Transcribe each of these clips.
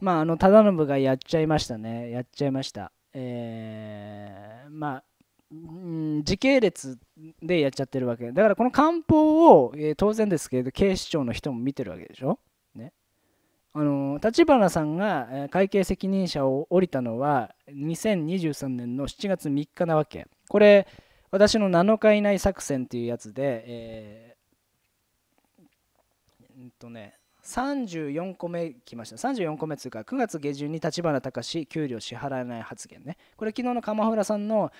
まあ、あの、忠信がやっちゃいましたね。やっちゃいました。えー、まあ、時系列でやっちゃってるわけだからこの漢方を、えー、当然ですけれど警視庁の人も見てるわけでしょ。ね、あの立花さんが、え会計責任者を降りたのは2023年の7月3日なわけ。これ私の7日以内作戦っていうやつで、えー、えー、とね34個目来ました34個目つうか9月下旬に立花隆給料支払えない発言ねこれ昨日の鎌倉さんの、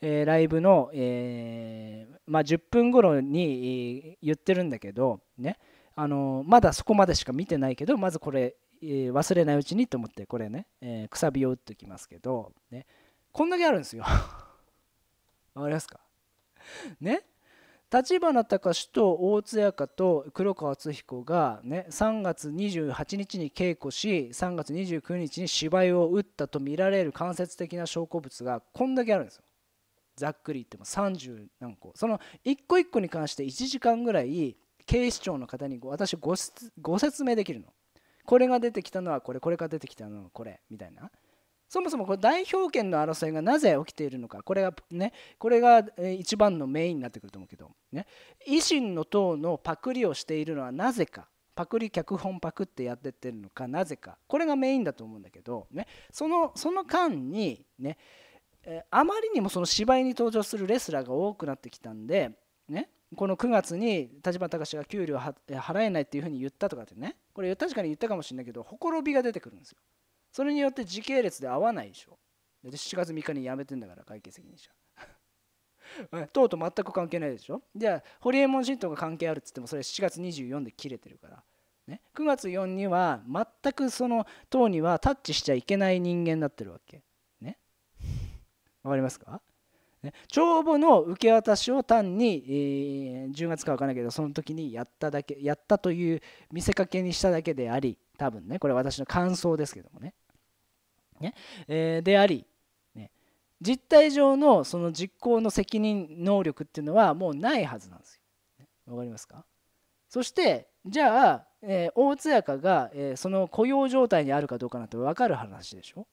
えー、ライブの、えー、まあ、10分頃に言ってるんだけどねあのー、まだそこまでしか見てないけどまずこれ、えー、忘れないうちにと思ってこれね、えくさびを打っておきますけど、ね、こんだけあるんですよ わかりますかね立花隆と大津彩香と黒川敦彦が、ね、3月28日に稽古し3月29日に芝居を打ったとみられる間接的な証拠物がこんだけあるんですよ。ざっくり言っても30何個その一個一個に関して1時間ぐらい警視庁の方に私ご説明できるのこれが出てきたのはこれこれが出てきたのはこれみたいなそもそもこれ代表権の争いがなぜ起きているのかこれがねこれが一番のメインになってくると思うけど、ね、維新の党のパクリをしているのはなぜかパクリ脚本パクってやってってるのかなぜかこれがメインだと思うんだけど、ね、そのその間にねあまりにもその芝居に登場するレスラーが多くなってきたんで、ね、この9月に立花隆が給料払えないっていうふうに言ったとかってねこれ確かに言ったかもしれないけどほころびが出てくるんですよ。それによって時系列で合わないでしょで7月3日に辞めてんだから会計責任者 党と全く関係ないでしょじゃあホリエモン党が関係あるっつってもそれ7月24で切れてるから、ね、9月4には全くその党にはタッチしちゃいけない人間になってるわけねわかりますかね、帳簿の受け渡しを単に、えー、10月か分からないけどその時にやっただけやったという見せかけにしただけであり多分ねこれ私の感想ですけどもねねえであり、ね、実態上のその実行の責任能力っていうのはもうないはずなんですよ。わ、ね、かりますかそしてじゃあ、えー、大津かが、えー、その雇用状態にあるかどうかなんて分かる話でしょ、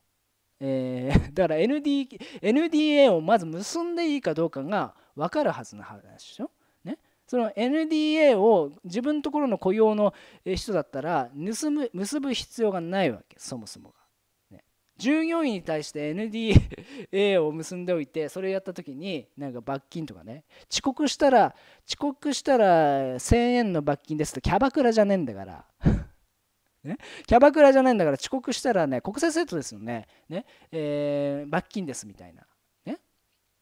えー、だから ND NDA をまず結んでいいかどうかが分かるはずの話でしょ、ね、その NDA を自分のところの雇用の人だったら盗む結ぶ必要がないわけそもそも従業員に対して NDA を結んでおいてそれをやった時になんか罰金とかね遅刻したら遅刻したら1000円の罰金ですとキャバクラじゃねえんだから ね、キャバクラじゃないんだから遅刻したらね国際生徒ですよねね、えー、罰金ですみたいな、ね、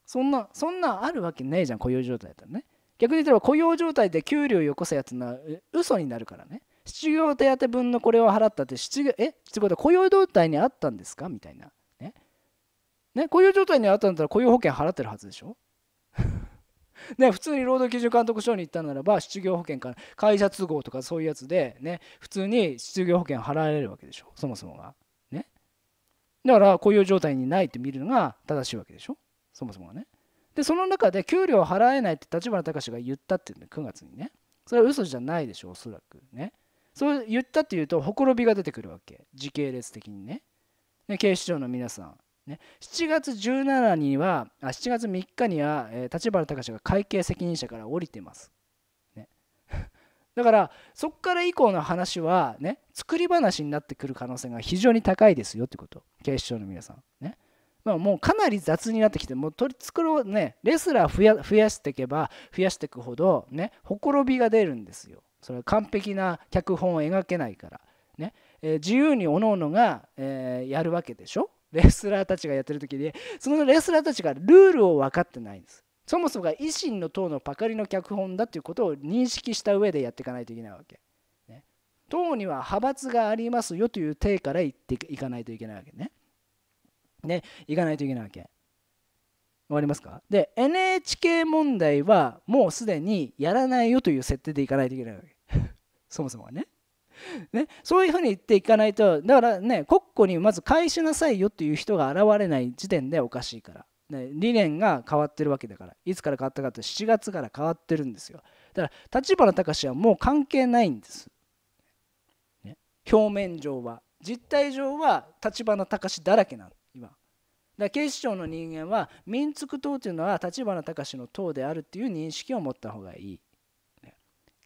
そんなそんなあるわけねえじゃん雇用状態だったらね逆に言ったら雇用状態で給料よこせやつは嘘になるからね失業手当分のこれを払ったって失業えってことは雇用状態にあったんですかみたいなねね雇用状態にあったんだったら雇用保険払ってるはずでしょ ね、普通に労働基準監督署に行ったならば失業保険から会社都合とかそういうやつで、ね、普通に失業保険払われるわけでしょそもそもが。ね、だから雇用状態にないって見るのが正しいわけでしょそもそもがね。でその中で給料払えないって立花隆が言ったっていうの9月にねそれは嘘じゃないでしょおそらくね。そう言ったっていうとほころびが出てくるわけ時系列的にねね警視庁の皆さんね、7月17にはあ7月3日には、えー、立花隆が会計責任者から降りてます、ね、だからそこから以降の話はね作り話になってくる可能性が非常に高いですよってこと警視庁の皆さんねまあ、もうかなり雑になってきてもう取り繕うねレスラー増やしていけば増やしていくほどねほころびが出るんですよそれは完璧な脚本を描けないから、ねえー、自由におのおのが、えー、やるわけでしょレスラーたちがやってる時にそのレスラーたちがルールを分かってないんですそもそもが維新の党のパカリの脚本だということを認識した上でやっていかないといけないわけ、ね、党には派閥がありますよという体から言っていかないといけないわけねねいかないといけないわけわかりますかで NHK 問題はもうすでにやらないよという設定でいかないといけないわけそもそもはね。ね、そういうふうに言っていかないとだからね国庫にまず返しなさいよという人が現れない時点でおかしいから、ね、理念が変わってるわけだからいつから変わったかって7月から変わってるんですよだから立花隆はもう関係ないんです、ね、表面上は実態上は立花隆だらけなの今だ警視庁の人間は民族党というのは立花隆の党であるっていう認識を持った方がいい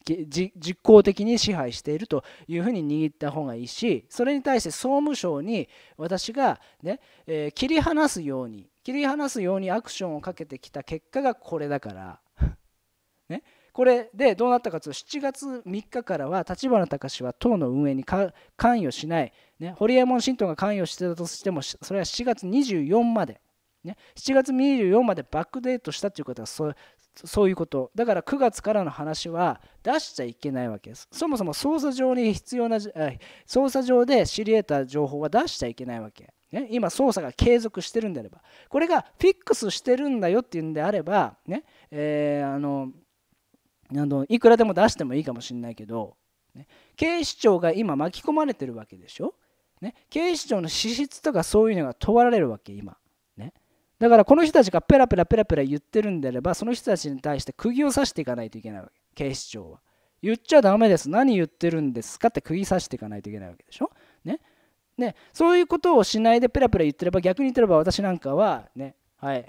実効的に支配しているというふうに握った方がいいしそれに対して総務省に私がね、えー、切り離すように切り離すようにアクションをかけてきた結果がこれだから ねこれでどうなったかというと7月3日からは立花隆は党の運営に関与しない、ね、ホリエモン新党が関与してたとしてもそれは7月24まで。ね、7月24までバックデートしたということはそそういうことだから9月からの話は出しちゃいけないわけですそもそも捜査上に必要な捜査上で知り得た情報は出しちゃいけないわけ、ね、今捜査が継続してるんであればこれがフィックスしてるんだよっていうんであればねえー、あのあのいくらでも出してもいいかもしれないけど、ね、警視庁が今巻き込まれてるわけでしょ、ね、警視庁の資質とかそういうのが問われるわけ今だからこの人たちがペラペラペラペラ言ってるんであればその人たちに対して釘を刺していかないといけないわけ警視庁は言っちゃダメです何言ってるんですかって釘刺していかないといけないわけでしょねねそういうことをしないでペラペラ言ってれば逆に言ってれば私なんかはねはい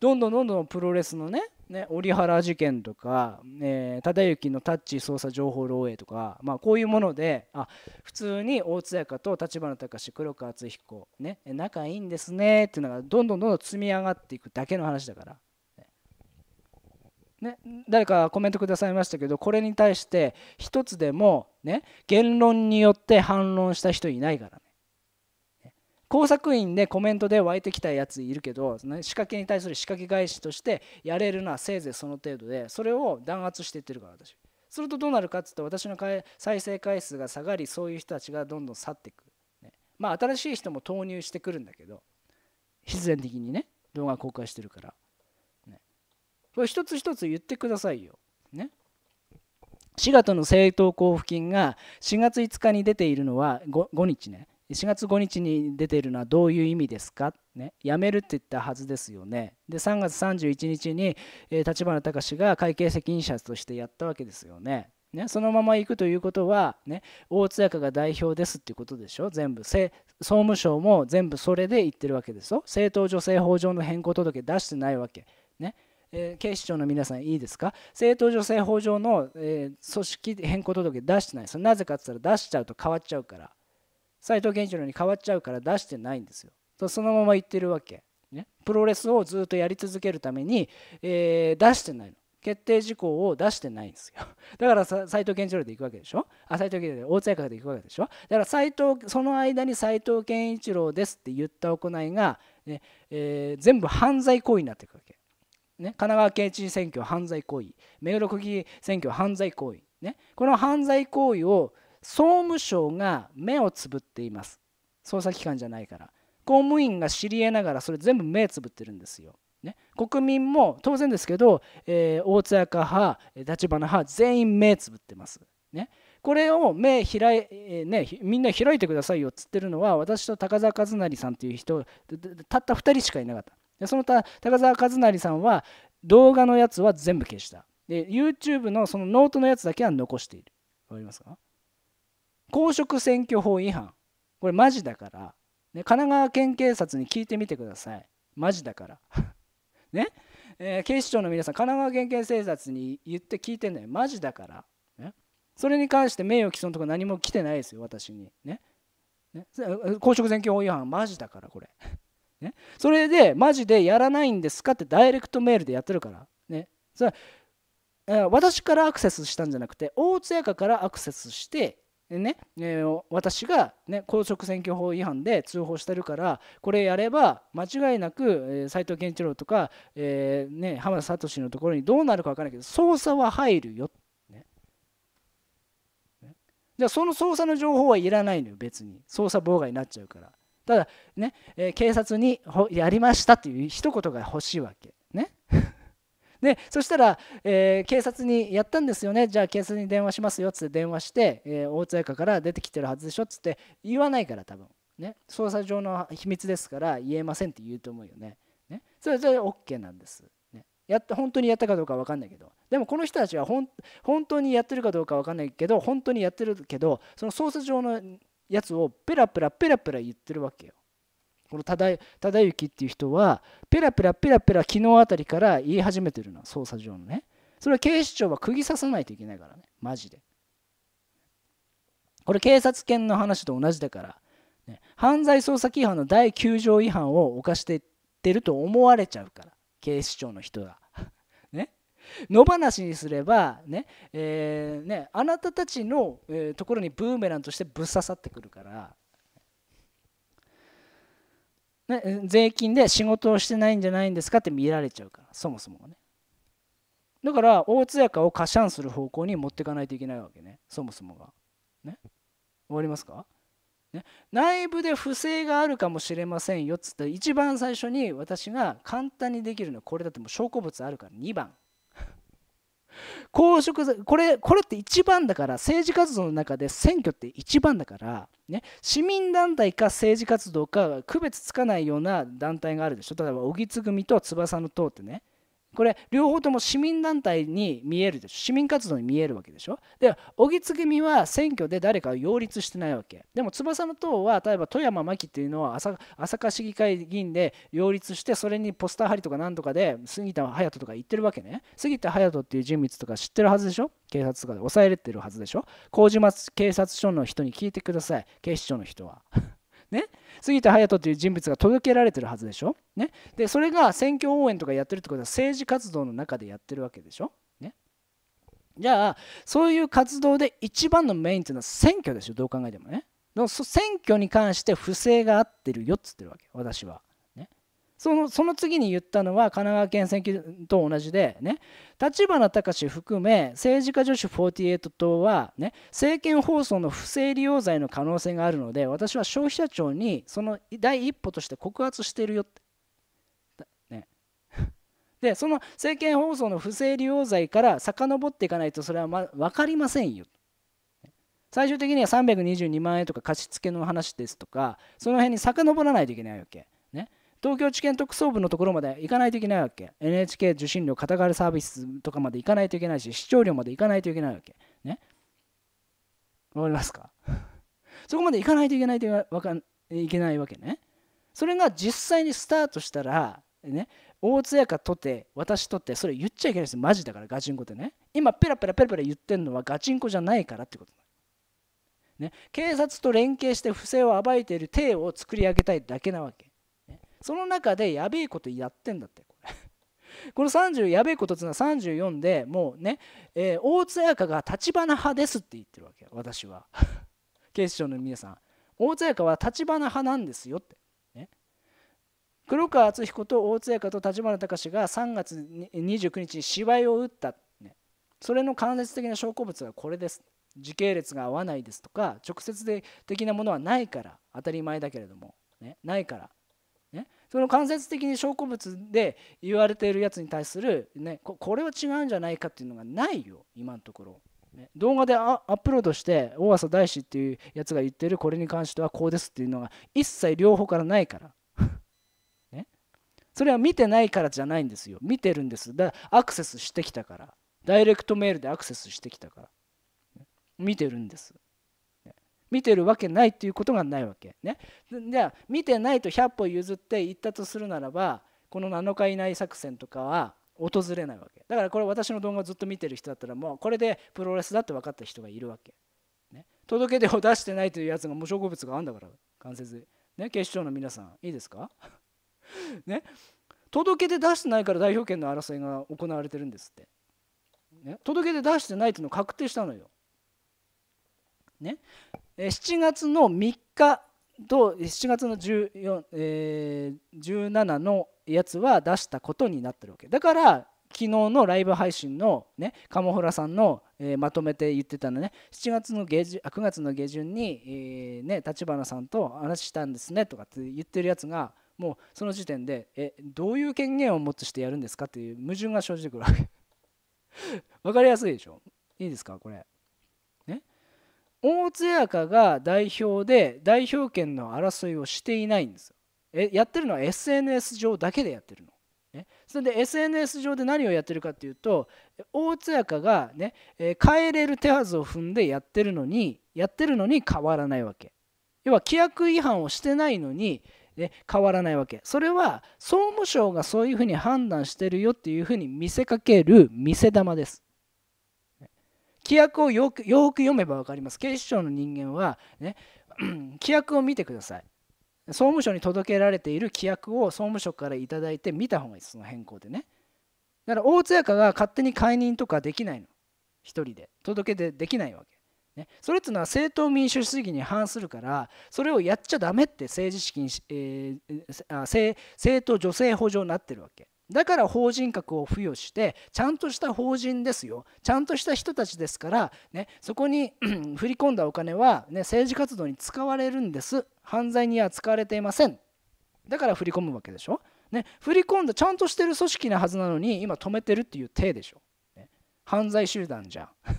どんどんどんどんプロレスのねね折原事件とか、えー、忠之のタッチ捜査情報漏洩とか、まあ、こういうものであ普通に大津かと立花隆黒川敦彦、ね、仲いいんですねっていうのがどんどんどんどん積み上がっていくだけの話だから。ね、誰かコメントくださいましたけどこれに対して一つでも、ね、言論によって反論した人いないからね。工作員でコメントで湧いてきたやついるけど、ね、仕掛けに対する仕掛け返しとしてやれるのはせいぜいその程度でそれを弾圧していってるから私するとどうなるかっつって私の再生回数が下がりそういう人たちがどんどん去っていく、ね、まあ新しい人も投入してくるんだけど必然的にね動画公開してるから、ね、これ一つ一つ言ってくださいよ、ね、4月の政党交付金が4月5日に出ているのは 5, 5日ね4月5日に出ているのはどういう意味ですか、ね、辞めるって言ったはずですよね。で3月31日に、え立花隆が会計責任者としてやったわけですよね。ね、そのまま行くということは、ね、大津屋が代表ですっていうことでしょ全部総務省も全部それで言ってるわけですよ政党助成法上の変更届出してないわけ、ねえー、警視庁の皆さんいいですか政党助成法上の、えー、組織変更届出してないそれなぜかって言ったら出しちゃうと変わっちゃうから斎藤健一郎に変わっちゃうから出してないんですよ。とそのまま言ってるわけ。ね、プロレスをずっとやり続けるために、えー、出してないの。決定事項を出してないんですよ。だから斎藤健一郎で行くわけでしょあ、斎藤健一郎で大津役で行くわけでしょだから斎藤、その間に斎藤健一郎ですって言った行いが、ねえー、全部犯罪行為になっていくわけ。ね、神奈川県知事選挙犯罪行為、目黒区議選挙犯罪行為、ね、この犯罪行為を総務省が目をつぶっています捜査機関じゃないから公務員が知り得ながらそれ全部目つぶってるんですよ、ね、国民も当然ですけど、えー、大津屋派立花派全員目つぶってます、ね、これを目開い、えー、ね、みんな開いてくださいよっつってるのは私と高澤和成さんという人たった2人しかいなかったその他高澤和成さんは動画のやつは全部消したで YouTube のそのノートのやつだけは残しているわかりますか公職選挙法違反これマジだから、ね、神奈川県警察に聞いてみてくださいマジだから ね、えー、警視庁の皆さん神奈川県警警察に言って聞いてんだよマジだから、ね、それに関して名誉毀損とか何も来てないですよ私にねね公職選挙法違反マジだからこれ ね、それでマジでやらないんですかってダイレクトメールでやってるから、ね、それ私からアクセスしたんじゃなくて大津屋からアクセスしてね、えー、私が、ね、公職選挙法違反で通報してるからこれやれば間違いなく斎、えー、藤健一郎とか、えーね、浜田聡のところにどうなるか分からないけど捜査は入るよ、ね、ね、じゃあその捜査の情報はいらないのよ別に捜査妨害になっちゃうからただね、えー、警察にやりましたっていう一言が欲しいわけでそしたら、えー、警察にやったんですよねじゃあ警察に電話しますよっつって電話して、えー、大津かから出てきてるはずでしょっつって言わないから多分ね捜査上の秘密ですから言えませんって言うと思うよねねそれじゃあ OK なんです、ね、やっ本当にやったかどうか分かんないけどでもこの人たちは本当にやってるかどうか分かんないけど本当にやってるけどその捜査上のやつをペラペラペラペラ言ってるわけよこの忠之っていう人はペラペラペラペラ昨日あたりから言い始めてるの捜査上のねそれは警視庁は釘刺さないといけないからねマジでこれ警察犬の話と同じだから、ね、犯罪捜査規範の第9条違反を犯してってると思われちゃうから警視庁の人が ね野放しにすればね、えー、ねあなたたちの、えー、ところにブーメランとしてぶっ刺さってくるからね、税金で仕事をしてないんじゃないんですかって見られちゃうからそもそもがねだから大通かを過シする方向に持っていかないといけないわけねそもそもがね終わりますかね、内部で不正があるかもしれませんよっつって一番最初に私が簡単にできるのはこれだってもう証拠物あるから2番公職これこれって一番だから政治活動の中で選挙って一番だから、ね、市民団体か政治活動か区別つかないような団体があるでしょ例えば荻津組と翼の党ってねこれ両方とも市民団体に見えるでしょ市民活動に見えるわけでしょで木継ぎは選挙で誰かを擁立してないわけでも翼の党は例えば富山真紀っていうのは朝霞市議会議員で擁立してそれにポスター貼りとかなんとかで杉田隼人とか言ってるわけね杉田隼人っていう人物とか知ってるはずでしょ警察とかで抑えれてるはずでしょ麹町警察署の人に聞いてください警視庁の人はね、杉田隼人という人物が届けられてるはずでしょ、ね、でそれが選挙応援とかやってるってことは政治活動の中でやってるわけでしょ、ね、じゃあそういう活動で一番のメインっていうのは選挙でしょどう考えてもね選挙に関して不正があってるよっつってるわけ私はそのその次に言ったのは神奈川県選挙と同じでね立花隆含め政治家女子48党はね政見放送の不正利用罪の可能性があるので私は消費者庁にその第一歩として告発してるよって。ね、でその政見放送の不正利用罪から遡っていかないとそれは、ま、分かりませんよ。最終的には322万円とか貸し付けの話ですとかその辺に遡らないといけないわけ。東京地検特捜部のところまで行かないといけないわけ NHK 受信料肩代わりサービスとかまで行かないといけないし視聴料まで行かないといけないわけねわかりますか そこまで行かないといけないとわかんいけないわけねそれが実際にスタートしたらね大津やかとて私とってそれ言っちゃいけないですマジだからガチンコってね今ペラペラペラペラ言ってるのはガチンコじゃないからってことね警察と連携して不正を暴いている体を作り上げたいだけなわけその中でやべえことやってんだってこれ この30やべえことっていうのは34でもうね、えー、大津彩香が立花派ですって言ってるわけ私は 警視庁の皆さん大津彩香は立花派なんですよって黒川敦彦と大津彩香と立花隆が3月29日に芝居を打った、ね、それの間接的な証拠物はこれです時系列が合わないですとか直接的なものはないから当たり前だけれども、ね、ないからその間接的に証拠物で言われているやつに対する、ね、これは違うんじゃないかっていうのがないよ今のところ。ね、動画でアップロードして大浅大師っていうやつが言ってるこれに関してはこうですっていうのが一切両方からないから ね、それは見てないからじゃないんですよ見てるんですだアクセスしてきたからダイレクトメールでアクセスしてきたから、ね、見てるんです見てるわけないっていうことがないわけねじゃあ見てないと100歩譲って行ったとするならばこの7日以内作戦とかは訪れないわけだからこれ私の動画をずっと見てる人だったらもうこれでプロレスだって分かった人がいるわけ、ね、届け出を出してないというやつが無償物があるんだから関節ね警視庁の皆さんいいですか ね届け出出してないから代表権の争いが行われてるんですって、ね、届け出出してないっていうのを確定したのよね7月の3日と7月の14、えー、17のやつは出したことになってるわけだから昨日のライブ配信のねカモフラさんの、えー、まとめて言ってたのね7月の下旬あ9月の下旬に、えー、ね立花さんと話したんですねとかって言ってるやつがもうその時点でえどういう権限を持ってしてやるんですかっていう矛盾が生じてくるわけ分 かりやすいでしょいいですかこれ大津彩かが代表で代表権の争いをしていないんですえやってるのは SNS 上だけでやってるの。ね、それで SNS 上で何をやってるかっていうと大津彩かがね、えー、帰れる手はずを踏んでやってるのにやってるのに変わらないわけ要は規約違反をしてないのに、ね、変わらないわけそれは総務省がそういうふうに判断してるよっていうふうに見せかける見せ玉です規約をよくよく読めば分かります。警視庁の人間は、ね、規約を見てください。総務省に届けられている規約を総務省からいただいて見た方がいいです、その変更でね。だから大津屋が勝手に解任とかできないの。一人で。届け出できないわけ。ね、それっていうのは政党民主主義に反するからそれをやっちゃダメって政治資金、えー、政党助成法上になってるわけだから法人格を付与してちゃんとした法人ですよちゃんとした人たちですから、ね、そこに 振り込んだお金は、ね、政治活動に使われるんです犯罪には使われていませんだから振り込むわけでしょ、ね、振り込んだちゃんとしてる組織なはずなのに今止めてるっていう体でしょ、ね、犯罪集団じゃん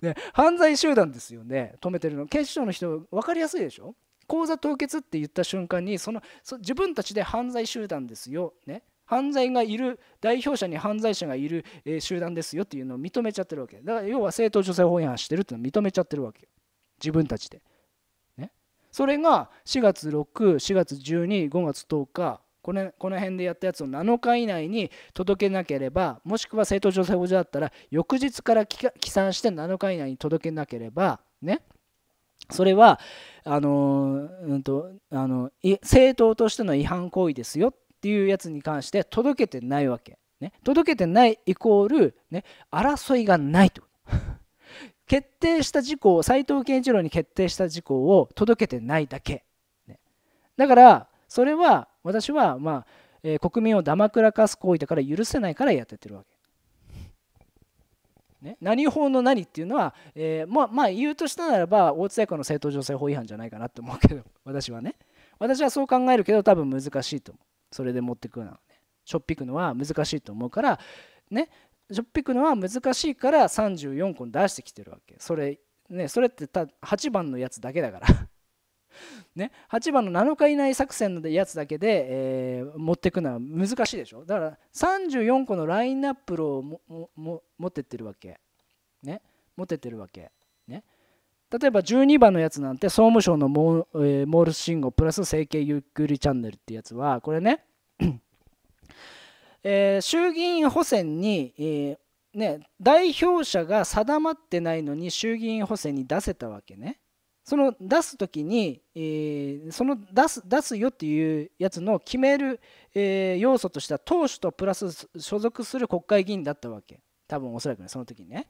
ね、犯罪集団ですよね止めてるの警視庁の人分かりやすいでしょ口座凍結って言った瞬間にその自分たちで犯罪集団ですよ、ね、犯罪がいる代表者に犯罪者がいる、え集団ですよっていうのを認めちゃってるわけだから要は正当女性法違反してるっていうのを認めちゃってるわけよ自分たちで、ね、それが4月64月125月10日このこの辺でやったやつを7日以内に届けなければもしくは正当女性法上だったら翌日から起算して7日以内に届けなければねそれはあの、うんと、あの政党としての違反行為ですよっていうやつに関して届けてないわけ。ね、届けてないイコール、ね、争いがないと。決定した事項斎藤健一郎に決定した事項を届けてないだけ。ね、だからそれは私は、まあえー、国民をだまくらかす行為だから許せないからやってってるわけ。ね、何法の何っていうのは、えー、まあ、まあ、言うとしたならば大津役の正当女性法違反じゃないかなと思うけど 私はね私はそう考えるけど多分難しいと思うそれで持ってくるのはねしょっぴくのは難しいと思うからねしょっぴくのは難しいから34個出してきてるわけそれねそれってた8番のやつだけだからね、8番の7日以内作戦のやつだけで、えー、持っていくのは難しいでしょだから34個のラインナップを持ってってるわけ。ね、持ってってるわけ。ね、例えば12番のやつなんて総務省のモ,、えー、モールス信号プラス整形ゆっくりチャンネルってやつはこれねえー、衆議院補選に、えーね、代表者が定まってないのに衆議院補選に出せたわけね。その出す時に、えー、その出す出すよっていうやつの決める、えー、要素としては党首とプラス所属する国会議員だったわけ多分おそらくねその時にね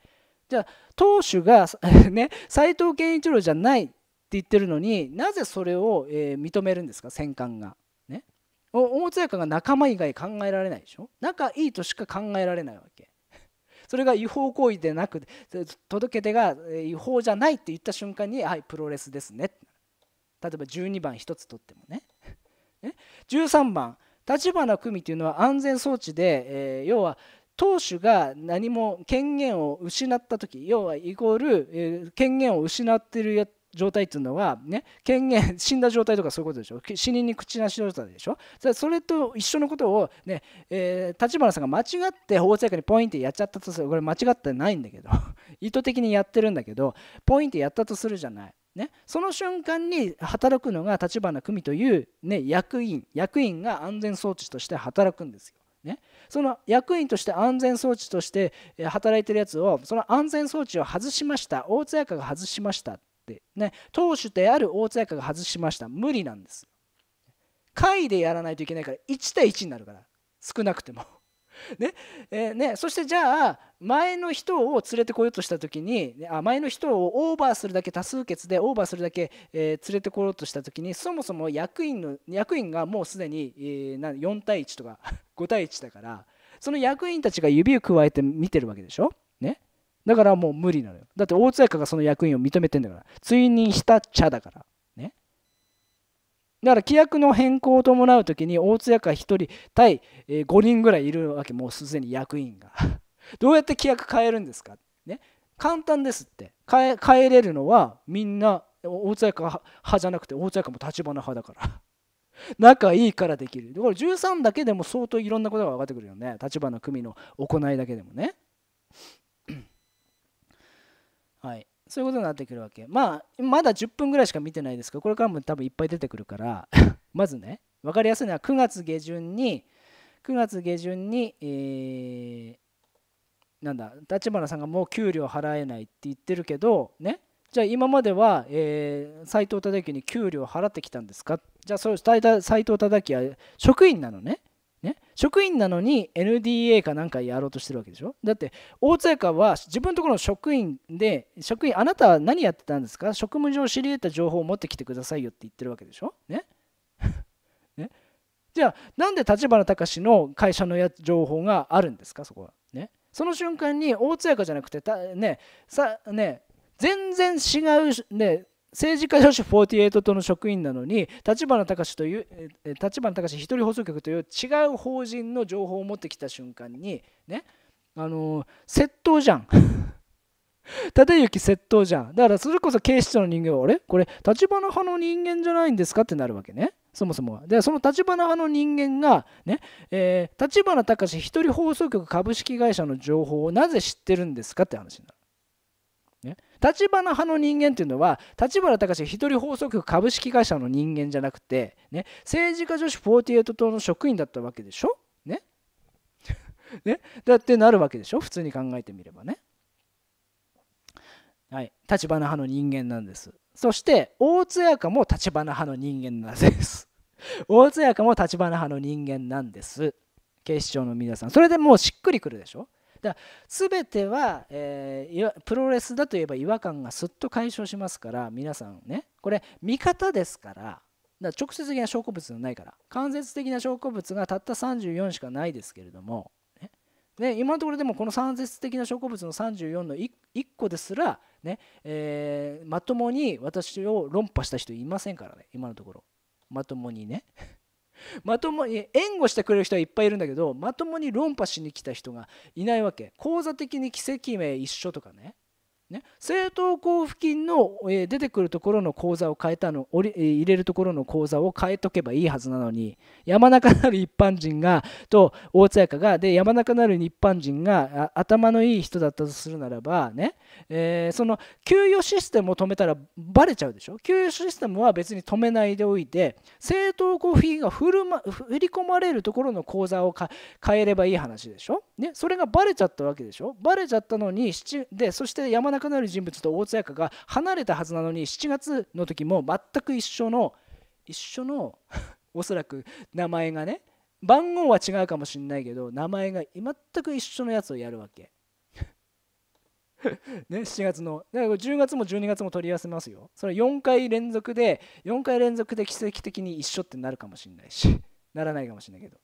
じゃあ党首が ね斎藤健一郎じゃないって言ってるのになぜそれを、えー、認めるんですか戦艦がね大津屋が仲間以外考えられないでしょ仲いいとしか考えられないわけそれが違法行為でなく届け出が違法じゃないって言った瞬間にはいプロレスですね例えば12番1つ取ってもね13 番立花組というのは安全装置で、えー、要は投手が何も権限を失った時要はイコール、えー、権限を失ってるや状態っていうのは、ね、権限 死んだ状態とかそういうことでしょ死人に口なし状態でしょそれと一緒のことをね、えー、立花さんが間違って法制化にポインってやっちゃったとするこれ間違ってないんだけど 意図的にやってるんだけどポインってやったとするじゃない。ね、その瞬間に働くのが立花久美という、ね、役員役員が安全装置として働くんですよ。ね、その役員として安全装置として働いてるやつをその安全装置を外しました大津屋が外しました、ね、投手である大津役が外しました無理なんです下位でやらないといけないから1対1になるから少なくても ねえー、ね、そしてじゃあ前の人を連れてこようとした時にあ前の人をオーバーするだけ多数決でオーバーするだけ、えー、連れてこようとした時にそもそも役員の役員がもうすでに、えー、4対1とか5 対1だからその役員たちが指をくわえて見てるわけでしょ。だからもう無理なのよ。だって大津家がその役員を認めてんだから。追認した茶だから。ね。だから規約の変更を伴うときに大津屋家1人対5人ぐらいいるわけ、もうすでに役員が。どうやって規約変えるんですかね。簡単ですって。変え変えれるのはみんな大津家派じゃなくて大津家も立花派だから。仲いいからできる。だから13だけでも相当いろんなことが分かってくるよね。立花組の行いだけでもね。はい、そういうことになってくるわけ。まあ、まだ10分ぐらいしか見てないですけど、これからも多分いっぱい出てくるから まずね、分かりやすいのは9月下旬に、9月下旬に、えー、なんだ、立花さんがもう給料払えないって言ってるけど、ね、じゃあ今までは、えー、藤忠之に給料払ってきたんですかじゃあそう斎藤忠之は職員なのね。職員なのに NDA かなんかやろうとしてるわけでしょだって大津屋は自分のところの職員で職員あなたは何やってたんですか職務上知り得た情報を持ってきてくださいよって言ってるわけでしょね ねじゃあなんで立花隆の会社のや情報があるんですかそこはねその瞬間に大津屋じゃなくてたねさね全然違うね政治家女子48党の職員なのに立花隆という立花隆一人放送局という違う法人の情報を持ってきた瞬間にねあの窃盗じゃん 立行窃盗じゃんだからそれこそ警視庁の人間はあれこれ立花派の人間じゃないんですかってなるわけねそもそもでその立花派の人間がね、え立花隆一人放送局株式会社の情報をなぜ知ってるんですかって話になるね、立花派の人間っていうのは立花隆一人放送局株式会社の人間じゃなくて、ね、政治家女子48党の職員だったわけでしょね ねだってなるわけでしょ普通に考えてみればね。はい、立花派の人間なんです。そして大津屋かも立花派の人間なんです。大津屋かも立花派の人間なんです。警視庁の皆さん。それでもうしっくりくるでしょだから全ては、えー、プロレスだといえば違和感がすっと解消しますから皆さんねこれ味方ですからだ直接的な証拠物がないから間接的な証拠物がたった34しかないですけれども、ね、今のところでもこの間接的な証拠物の34の 1, 1個ですらね、えー、まともに私を論破した人いませんからね今のところまともにねまともに援護してくれる人はいっぱいいるんだけどまともに論破しに来た人がいないわけ。講座的に奇跡名一緒とかねね、政党交付金の、えー、出てくるところの口座を変えたのり、えー、入れるところの口座を変えとけばいいはずなのに山中なる一般人がと大津彩香がで山中なる一般人が頭のいい人だったとするならばね、えー、その給与システムを止めたらバレちゃうでしょ給与システムは別に止めないでおいて政党交付金が振る、ま、振り込まれるところの口座を変えればいい話でしょ、ね、それがバレちゃったわけでしょバレちゃったのにでそして山中なくなる人物と大津彩が離れたはずなのに7月の時も全く一緒の一緒の おそらく名前がね番号は違うかもしんないけど名前が全く一緒のやつをやるわけ ね7月のだから10月も12月も取り合わせますよそれ4回連続で4回連続で奇跡的に一緒ってなるかもしんないしならないかもしんないけど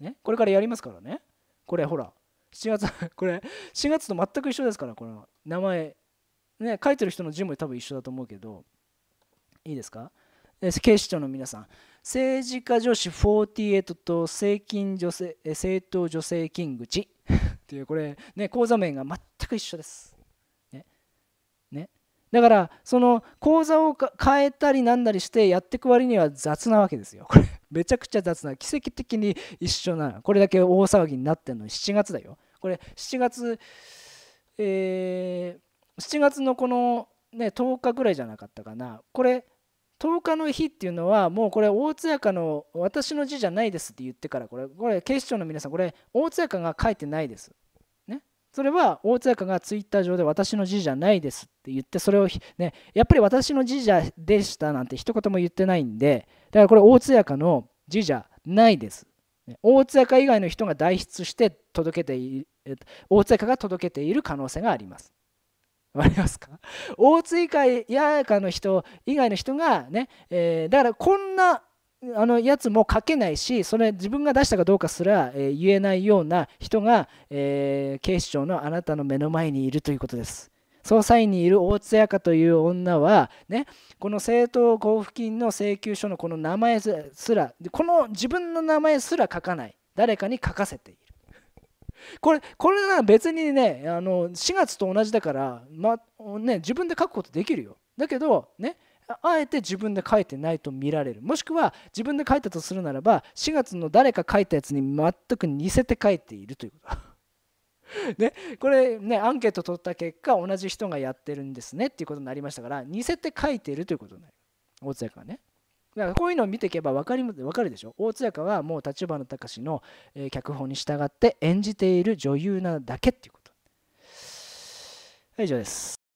ねこれからやりますからねこれほら7月 これ4月と全く一緒ですからこの名前ね書いてる人の字も多分一緒だと思うけどいいですか警視庁の皆さん政治家女子48と政金女性政党女性金口 っていうこれね講座名が全く一緒ですだからその講座を変えたりなんだりしてやっていく割には雑なわけですよこれめちゃくちゃ雑な奇跡的に一緒なこれだけ大騒ぎになってんのに7月だよこれ7月えー、7月のこのね10日ぐらいじゃなかったかなこれ10日の日っていうのはもうこれ大津やかの私の字じゃないですって言ってからこれこれ警視庁の皆さんこれ大津やかが書いてないですそれは大津坂がツイッター上で私の字じゃないですって言ってそれをねやっぱり私の字じゃでしたなんて一言も言ってないんでだからこれ大津坂の字じゃないです大津坂以外の人が代筆して届けている大津坂が届けている可能性がありますわかりますか大津以下ややかの人以外の人がね、えー、だからこんなあのやつも書けないしそれ自分が出したかどうかすら、えー、言えないような人が、えー、警視庁のあなたの目の前にいるということです。捜査員にいる大津彩香という女は、ね、この政党交付金の請求書のこの名前すらこの自分の名前すら書かない誰かに書かせている。これこれな別にねあの4月と同じだから、まね、自分で書くことできるよ。だけどねあえて自分で書いてないと見られるもしくは自分で書いたとするならば4月の誰か書いたやつに全く似せて書いているということ ね、これねアンケート取った結果同じ人がやってるんですねっていうことになりましたから似せて書いているということになる大津屋がねだからこういうのを見ていけば分かり分かるでしょ大津屋はもう立花隆の脚本に従って演じている女優なだけっていうこと、はい、以上です